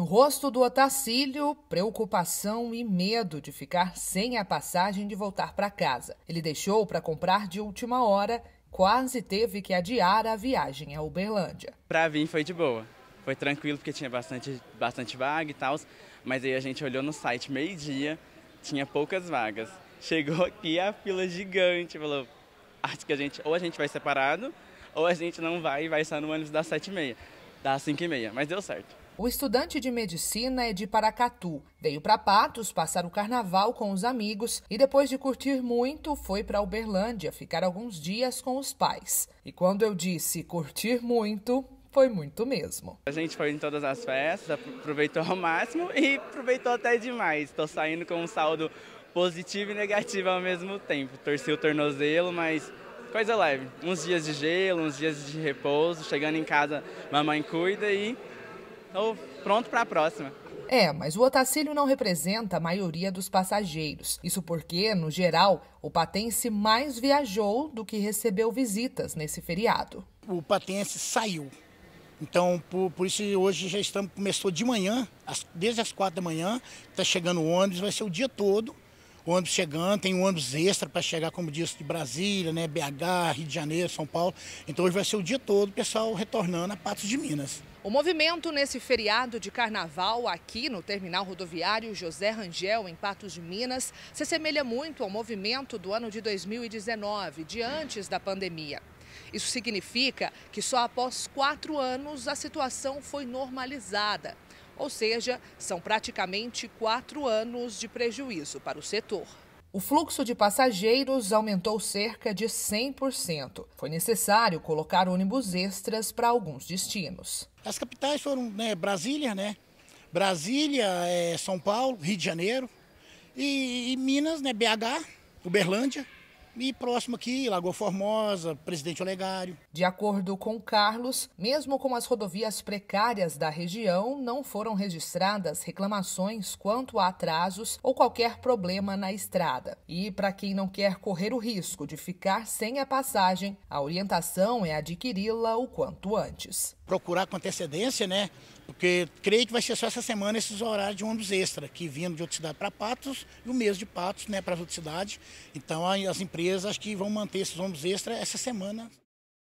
No rosto do Otacílio, preocupação e medo de ficar sem a passagem de voltar para casa. Ele deixou para comprar de última hora, quase teve que adiar a viagem a Uberlândia. Para vir foi de boa. Foi tranquilo porque tinha bastante, bastante vaga e tal, mas aí a gente olhou no site meio-dia, tinha poucas vagas. Chegou aqui a fila gigante, falou, acho que a gente ou a gente vai separado ou a gente não vai e vai só no ônibus das 7h30, das 5h30, mas deu certo. O estudante de medicina é de Paracatu. Veio para Patos passar o carnaval com os amigos e depois de curtir muito, foi para Uberlândia ficar alguns dias com os pais. E quando eu disse curtir muito, foi muito mesmo. A gente foi em todas as festas, aproveitou ao máximo e aproveitou até demais. Estou saindo com um saldo positivo e negativo ao mesmo tempo. Torci o tornozelo, mas coisa leve. Uns dias de gelo, uns dias de repouso. Chegando em casa, mamãe cuida e Estou pronto para a próxima. É, mas o Otacílio não representa a maioria dos passageiros. Isso porque, no geral, o patense mais viajou do que recebeu visitas nesse feriado. O patense saiu. Então, por, por isso hoje já estamos, começou de manhã, desde as quatro da manhã, está chegando o ônibus, vai ser o dia todo. O ônibus chegando, tem um ônibus extra para chegar, como disse, de Brasília, né, BH, Rio de Janeiro, São Paulo. Então hoje vai ser o dia todo o pessoal retornando a Patos de Minas. O movimento nesse feriado de carnaval aqui no terminal rodoviário José Rangel, em Patos de Minas, se assemelha muito ao movimento do ano de 2019, de antes da pandemia. Isso significa que só após quatro anos a situação foi normalizada, ou seja, são praticamente quatro anos de prejuízo para o setor. O fluxo de passageiros aumentou cerca de 100%. Foi necessário colocar ônibus extras para alguns destinos. As capitais foram né, Brasília, né? Brasília, é, São Paulo, Rio de Janeiro e, e Minas, né, BH, Uberlândia. E próximo aqui, Lagoa Formosa, Presidente Olegário. De acordo com Carlos, mesmo com as rodovias precárias da região, não foram registradas reclamações quanto a atrasos ou qualquer problema na estrada. E para quem não quer correr o risco de ficar sem a passagem, a orientação é adquiri-la o quanto antes procurar com antecedência, né? Porque creio que vai ser só essa semana esses horários de ônibus extra, que vindo de outra cidade para Patos e o mês de Patos, né, para as outras cidades. Então as empresas acho que vão manter esses ônibus extra essa semana.